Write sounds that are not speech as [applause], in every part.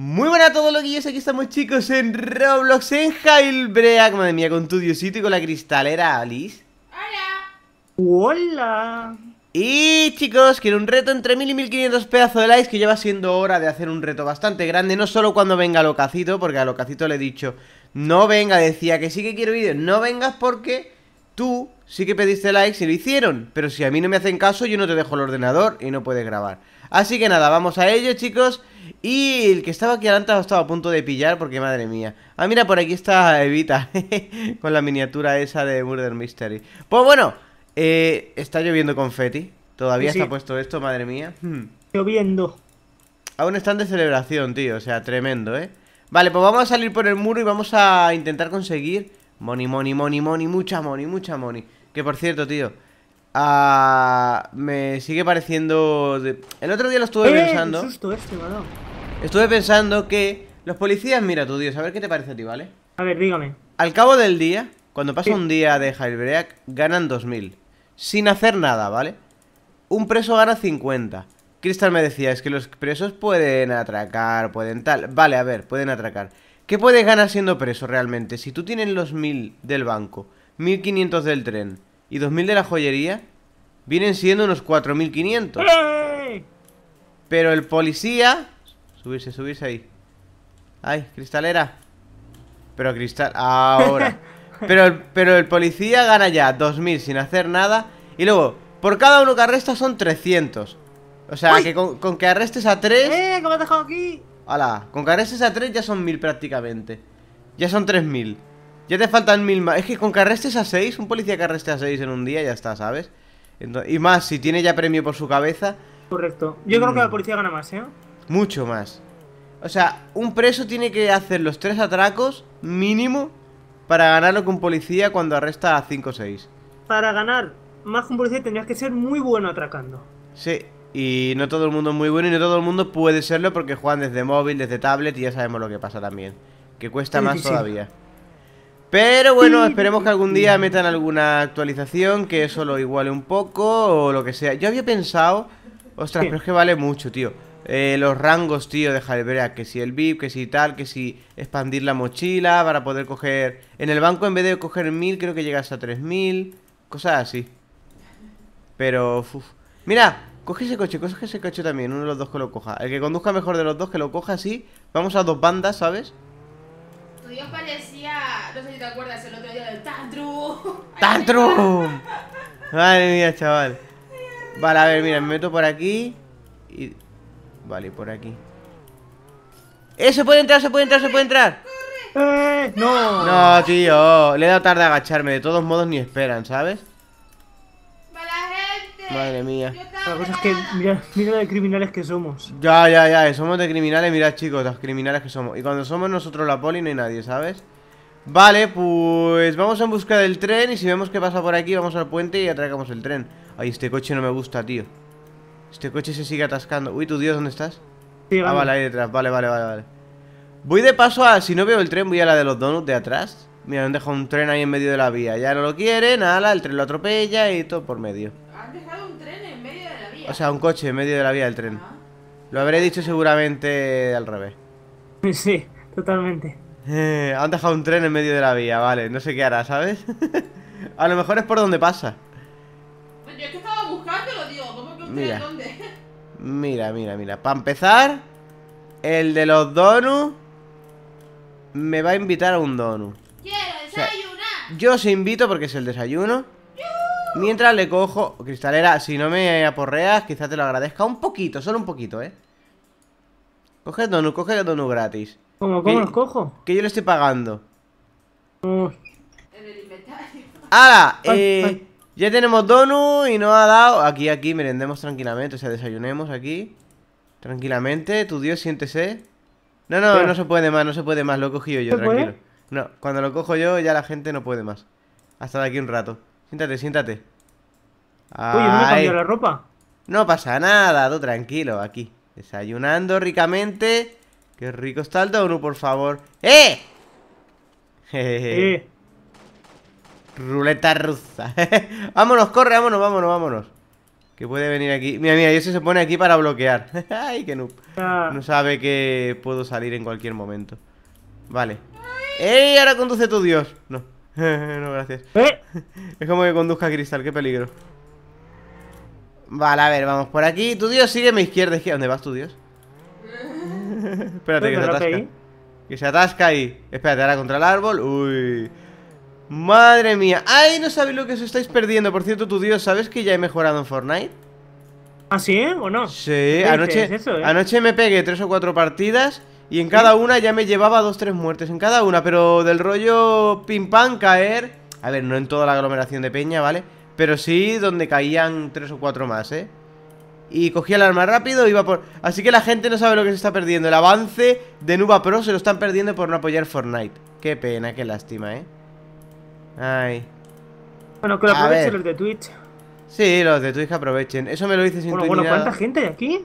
Muy buenas a todos los guillos, aquí estamos chicos en Roblox, en Jailbreak Madre mía, con tu diosito y con la cristalera Alice Hola Hola Y chicos, quiero un reto entre 1000 y 1500 pedazos de likes Que lleva siendo hora de hacer un reto bastante grande No solo cuando venga Locacito, porque a Locacito le he dicho No venga, decía que sí que quiero vídeos No vengas porque tú sí que pediste likes y lo hicieron Pero si a mí no me hacen caso, yo no te dejo el ordenador y no puedes grabar Así que nada, vamos a ello chicos y el que estaba aquí adelante estaba a punto de pillar porque madre mía. Ah, mira, por aquí está Evita [laughs] con la miniatura esa de Murder Mystery. Pues bueno, eh, está lloviendo confeti. Todavía se está puesto esto, madre mía. Hmm. Lloviendo. Aún están de celebración, tío. O sea, tremendo, ¿eh? Vale, pues vamos a salir por el muro y vamos a intentar conseguir money, money, money, money, mucha money, mucha money. Que por cierto, tío, ah, me sigue pareciendo... El otro día lo estuve ¡Eh! pensando... Susto este, Estuve pensando que los policías, mira tú, Dios, a ver qué te parece a ti, ¿vale? A ver, dígame. Al cabo del día, cuando pasa un día de Jailbreak, ganan 2.000. Sin hacer nada, ¿vale? Un preso gana 50. Cristal me decía, es que los presos pueden atracar, pueden tal. Vale, a ver, pueden atracar. ¿Qué puedes ganar siendo preso realmente? Si tú tienes los 1.000 del banco, 1.500 del tren y 2.000 de la joyería, vienen siendo unos 4.500. ¡Eh! Pero el policía Subirse, subirse ahí. ¡Ay, cristalera! Pero cristal... Ahora. [laughs] pero, el, pero el policía gana ya 2.000 sin hacer nada. Y luego, por cada uno que arresta son 300. O sea, que con, que arrestes a 3... ¡Eh! me has dejado aquí? ¡Hala! Con que arrestes a 3 ya son 1.000 prácticamente. Ya son 3.000. Ya te faltan 1.000 más. Es que con que arrestes a 6, un policía que arreste a 6 en un día ya está, ¿sabes? y más, si tiene ya premio por su cabeza... Correcto. Yo creo que la mm. policía gana más, ¿eh? Mucho más. O sea, un preso tiene que hacer los tres atracos mínimo para ganarlo con policía cuando arresta a 5 o 6. Para ganar más que un policía tendrías que ser muy bueno atracando. Sí, y no todo el mundo es muy bueno y no todo el mundo puede serlo porque juegan desde móvil, desde tablet y ya sabemos lo que pasa también. Que cuesta más todavía. Pero bueno, esperemos que algún día metan alguna actualización, que eso lo iguale un poco o lo que sea. Yo había pensado... Ostras, pero es que vale mucho, tío eh, los rangos, tío, de jalebrea. Que si el VIP, que si tal, que si expandir la mochila para poder coger... En el banco en vez de coger mil creo que llegas a mil Cosas así. Pero... Uf. Mira, coge ese coche, coge ese coche también. Uno de los dos que lo coja. El que conduzca mejor de los dos que lo coja así. Vamos a dos bandas, ¿sabes? Tu Dios parecía... No sé si te acuerdas el otro día del Tantrum. [laughs] ¡Tantrum! Madre mía, chaval. Vale, a ver, mira, me meto por aquí. Y Vale, por aquí. ¡Eh! ¡Se puede entrar, se puede entrar, se puede entrar! Eh, ¡No! No, tío. Le he dado tarde a agacharme. De todos modos, ni esperan, ¿sabes? Madre mía. La cosa que, mira, mira de criminales que somos. Ya, ya, ya. Eh, somos de criminales, mira, chicos, los criminales que somos. Y cuando somos nosotros la poli, no hay nadie, ¿sabes? Vale, pues vamos en busca del tren. Y si vemos que pasa por aquí, vamos al puente y atracamos el tren. Ay, este coche no me gusta, tío. Este coche se sigue atascando. Uy, tu Dios, ¿dónde estás? Ah, vale, ahí detrás. Vale, vale, vale, vale. Voy de paso a... Si no veo el tren, voy a la de los donuts de atrás. Mira, han dejado un tren ahí en medio de la vía. Ya no lo quieren, ala, el tren lo atropella y todo por medio. Han dejado un tren en medio de la vía. O sea, un coche en medio de la vía del tren. Ah. Lo habré dicho seguramente al revés. Sí, totalmente. Eh, han dejado un tren en medio de la vía, vale. No sé qué hará, ¿sabes? [laughs] a lo mejor es por donde pasa. Yo que estaba buscando, lo digo. ¿Cómo que un Mira. Mira, mira, mira Para empezar El de los donuts Me va a invitar a un donut Quiero desayunar Yo os invito porque es el desayuno Mientras le cojo Cristalera, si no me aporreas Quizás te lo agradezca un poquito, solo un poquito, eh Coge el donut, coge el donut gratis ¿Cómo, cómo cojo? Que yo le estoy pagando inventario ¡Hala! Eh... Ya tenemos Donu y no ha dado... Aquí, aquí, merendemos tranquilamente, o sea, desayunemos aquí. Tranquilamente, tu dios, siéntese. No, no, no se puede más, no se puede más, lo he cogido yo, tranquilo. No, cuando lo cojo yo ya la gente no puede más. Hasta de aquí un rato. Siéntate, siéntate. Ay. ¿no me la ropa? No pasa nada, todo tranquilo, aquí. Desayunando ricamente. Qué rico está el donut, por favor. ¡Eh! Jejeje. Eh. [laughs] Ruleta rusa. [laughs] vámonos, corre, vámonos, vámonos, vámonos. Que puede venir aquí. Mira, mira, y eso se pone aquí para bloquear. [laughs] Ay, que noob. Ah. No sabe que puedo salir en cualquier momento. Vale. ¡Ey! Ahora conduce tu Dios. No. [laughs] no, gracias. ¿Eh? es como que conduzca cristal, qué peligro. Vale, a ver, vamos por aquí. Tu Dios sigue a mi izquierda. izquierda. ¿Dónde vas, tu Dios? Espérate, que se atasca. Que se atasca ahí. Espérate, ahora contra el árbol. Uy. Madre mía, ay, no sabéis lo que os estáis perdiendo Por cierto, tu dios, ¿sabes que ya he mejorado en Fortnite? ¿Ah, sí? ¿O no? Sí, anoche, ¿eh? anoche me pegué tres o cuatro partidas Y en cada una ya me llevaba dos, tres muertes En cada una, pero del rollo pim pam caer A ver, no en toda la aglomeración de peña, ¿vale? Pero sí donde caían tres o cuatro más, ¿eh? Y cogía el arma rápido, y iba por... Así que la gente no sabe lo que se está perdiendo El avance de Nuba Pro se lo están perdiendo por no apoyar Fortnite Qué pena, qué lástima, ¿eh? Ay. Bueno, que lo aprovechen los de Twitch. Sí, los de Twitch aprovechen. Eso me lo dices sin Bueno, bueno, ¿cuánta gente hay aquí?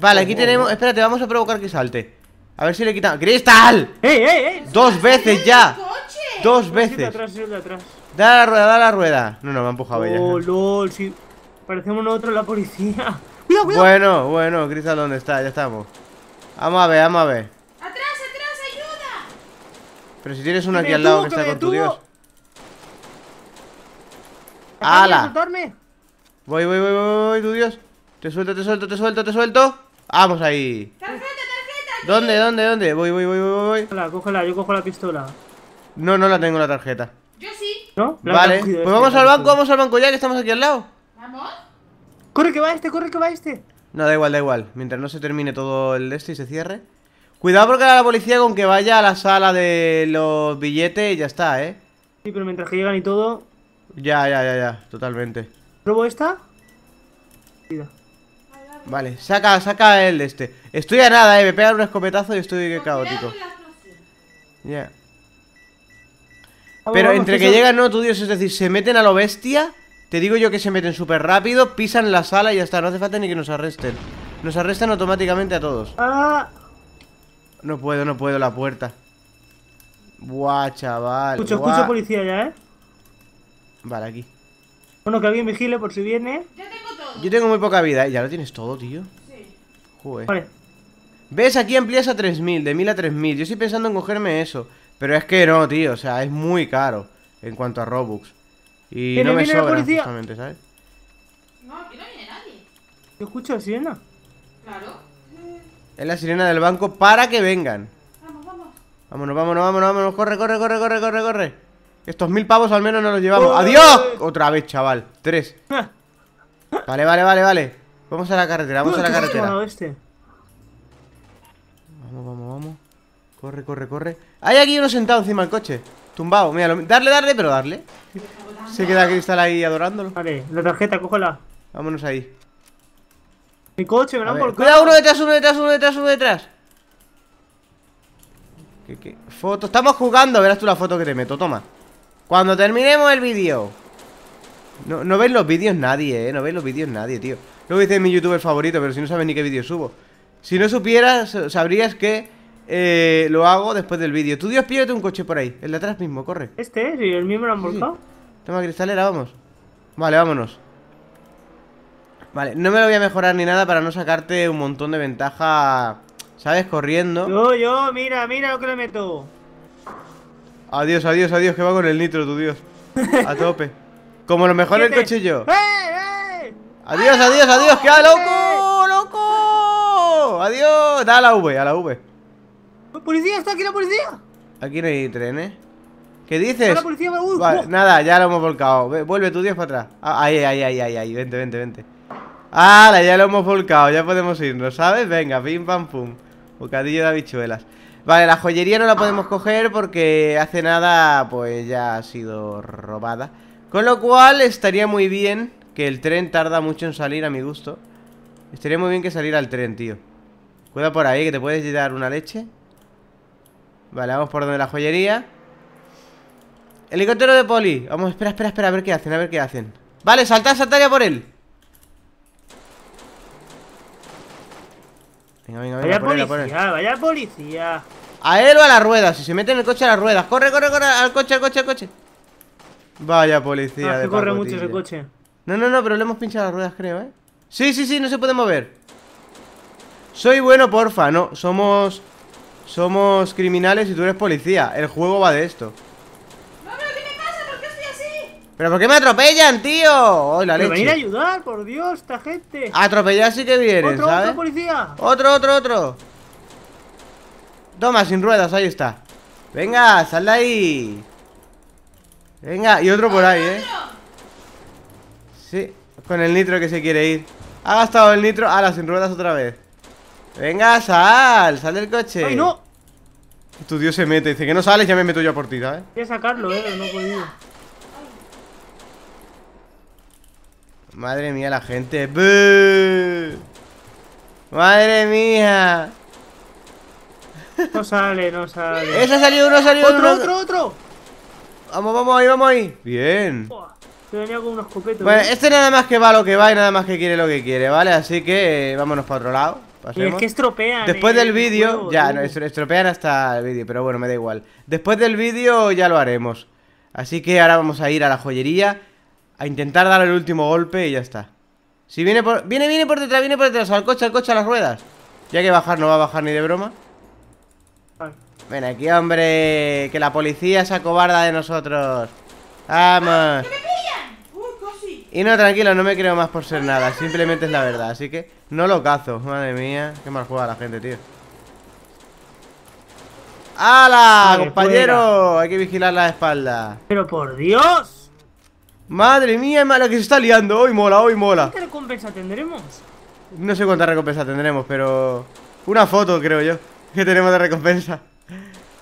Vale, aquí oh. tenemos. Espérate, vamos a provocar que salte. A ver si le quita... ¡Cristal! ¡Ey, eh, eh! eh dos veces ya! ¡Dos veces! Da la rueda, da la rueda. No, no, me ha empujado ella. Oh, lol, sí. Parecemos nosotros la policía. [laughs] Bueno, bueno, Cristal, ¿dónde está? Ya estamos. Vamos a ver, vamos a ver. ¡Atrás, atrás, ayuda! Pero si tienes uno aquí al lado que está con tu Dios. ¡Hala! Voy, voy, voy, voy, tu Dios. Te suelto, te suelto, te suelto, te suelto. Vamos ahí. Tarjeta, tarjeta. ¿Dónde, dónde, dónde? Voy, voy, voy, voy, voy. Cógela, yo cojo la pistola. No, no la tengo la tarjeta. Yo sí. ¿No? vale, pues vamos al banco, vamos al banco ya que estamos aquí al lado. ¿Vamos? Corre que va este, corre que va este. No, da igual, da igual. Mientras no se termine todo el este y se cierre. Cuidado porque la policía con que vaya a la sala de los billetes y ya está, ¿eh? Sí, pero mientras que llegan y todo... Ya, ya, ya, ya, totalmente. Pruebo esta? Vale, saca, saca el de este. Estoy a nada, eh. Me pegan un escopetazo y estoy caótico. Ya. Pero entre que llegan, no, tu dios, es decir, se meten a lo bestia. Te digo yo que se meten súper rápido, pisan la sala y ya está. No hace falta ni que nos arresten. Nos arrestan automáticamente a todos. Ah. No puedo, no puedo, la puerta. Buah, chaval. Escucho, escucho policía ya, eh. Vale, aquí. Bueno, que alguien vigile por si viene. Yo tengo todo. Yo tengo muy poca vida. ¿Ya lo tienes todo, tío? Sí. Joder. Vale. ¿Ves? Aquí amplías a 3.000, de 1.000 a 3.000. Yo estoy pensando en cogerme eso. Pero es que no, tío. O sea, es muy caro en cuanto a Robux. Y no me sobra, justamente, ¿sabes? No, aquí no viene nadie. Yo escucho la sirena. Claro. Es la sirena del banco para que vengan. Vamos, vamos. Vámonos, vámonos, vámonos, vámonos. Corre, corre, corre, corre, corre, corre. Estos mil pavos al menos no los llevamos ¡Adiós! Otra vez, chaval Tres Vale, vale, vale, vale Vamos a la carretera, vamos a la carretera este. Vamos, vamos, vamos Corre, corre, corre Hay aquí uno sentado encima del coche Tumbado, mira, darle, darle, pero darle Se queda Cristal ahí adorándolo Vale, la tarjeta, cógela Vámonos ahí Mi coche, me lo han Cuidado, uno detrás, uno detrás, uno detrás, uno detrás ¿Qué, qué? Foto, estamos jugando Verás tú la foto que te meto, toma cuando terminemos el vídeo no, no veis los vídeos nadie, eh No veis los vídeos nadie, tío Luego dice mi youtuber favorito, pero si no sabes ni qué vídeo subo Si no supieras, sabrías que eh, Lo hago después del vídeo Tú, Dios, pídete un coche por ahí El de atrás mismo, corre Este si el mismo lo han volcado Toma cristalera, vamos Vale, vámonos Vale, no me lo voy a mejorar ni nada para no sacarte un montón de ventaja, ¿sabes? Corriendo. Yo, yo, mira, mira lo que le meto. Adiós, adiós, adiós, que va con el nitro, tu dios. A tope. Como lo mejor el cuchillo. Adiós, adiós, adiós, que loco, loco. Adiós, da la V, a la V. ¡Policía! ¡Está aquí la policía! Aquí no hay tren, ¿eh? ¿Qué dices? Nada, ya lo hemos volcado. Vuelve tu dios para atrás. Ahí, ahí, ahí, ahí, ahí. Vente, vente, vente. ¡Hala! Ya lo hemos volcado, ya podemos irnos, ¿sabes? Venga, pim pam pum. Bocadillo de habichuelas. Vale, la joyería no la podemos coger porque hace nada pues ya ha sido robada. Con lo cual estaría muy bien que el tren tarda mucho en salir a mi gusto. Estaría muy bien que saliera el tren, tío. Cuida por ahí, que te puedes llevar una leche. Vale, vamos por donde la joyería. Helicóptero de poli. Vamos, espera, espera, espera, a ver qué hacen, a ver qué hacen. Vale, saltad, saltad ya por él. Vaya policía, vaya policía. A él o a las ruedas. Si se mete en el coche a las ruedas. Corre, corre, corre. Al coche, al coche, al coche. Vaya policía. corre mucho ese coche. No, no, no, pero le hemos pinchado las ruedas, creo, ¿eh? Sí, sí, sí, no se puede mover. Soy bueno, porfa. No, somos. Somos criminales y tú eres policía. El juego va de esto. ¿Pero por qué me atropellan, tío? ¡Hoy la leche! ¡Venid a ayudar, por Dios, esta gente! Atropellar sí que vienen, ¿sabes? ¡Otro, policía! ¡Otro, otro, otro! Toma, sin ruedas, ahí está Venga, sal de ahí Venga, y otro por ahí, ¿eh? Sí, con el nitro que se quiere ir Ha gastado el nitro, ahora sin ruedas otra vez Venga, sal, sal del coche ¡Ay, no! Tu tío se mete, dice que no sales, ya me meto yo por ti, ¿eh? Voy sacarlo, eh, no he podido Madre mía, la gente. ¡Madre mía! No sale, no sale. ¡Ese ha salido uno, ha otro, ¡Otro, otro, Vamos, vamos ahí, vamos ahí. Bien. venía con unos Bueno, ¿eh? este nada más que va lo que va y nada más que quiere lo que quiere, ¿vale? Así que eh, vámonos para otro lado. Pasemos. Y es que estropean. Después eh, del vídeo. Ya, no, estropean hasta el vídeo, pero bueno, me da igual. Después del vídeo ya lo haremos. Así que ahora vamos a ir a la joyería. A intentar dar el último golpe y ya está Si viene por... Viene, viene por detrás, viene por detrás Al coche, al coche, a las ruedas Ya que bajar no va a bajar ni de broma Ven aquí, hombre Que la policía se acobarda de nosotros Vamos y no, tranquilo, no me creo más por ser nada Simplemente es la verdad, así que no lo cazo Madre mía, qué mal juega la gente, tío ¡Hala, compañero! Hay que vigilar la espalda Pero por Dios Madre mía, mala que se está liando. Hoy mola, hoy mola. ¿Qué recompensa tendremos? No sé cuánta recompensa tendremos, pero... Una foto, creo yo. Que tenemos de recompensa.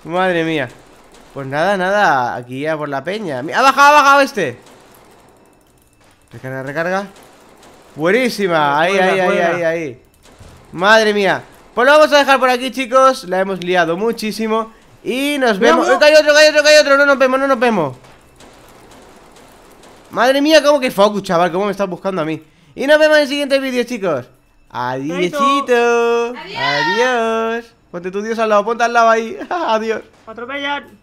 Madre mía. Pues nada, nada. Aquí ya por la peña. ¡Ha bajado, ha bajado este! Recarga, recarga. Buenísima. Ahí, ahí, ahí, ahí, ahí. Madre mía. Pues lo vamos a dejar por aquí, chicos. La hemos liado muchísimo. Y nos vemos. hay otro, hay otro, hay otro! No nos vemos, no nos vemos. Madre mía, como que focus, chaval, cómo me estás buscando a mí Y nos vemos en el siguiente vídeo, chicos Adiós. Adiós. Ponte tu dios al lado, ponte al lado ahí [laughs] Adiós Atropellan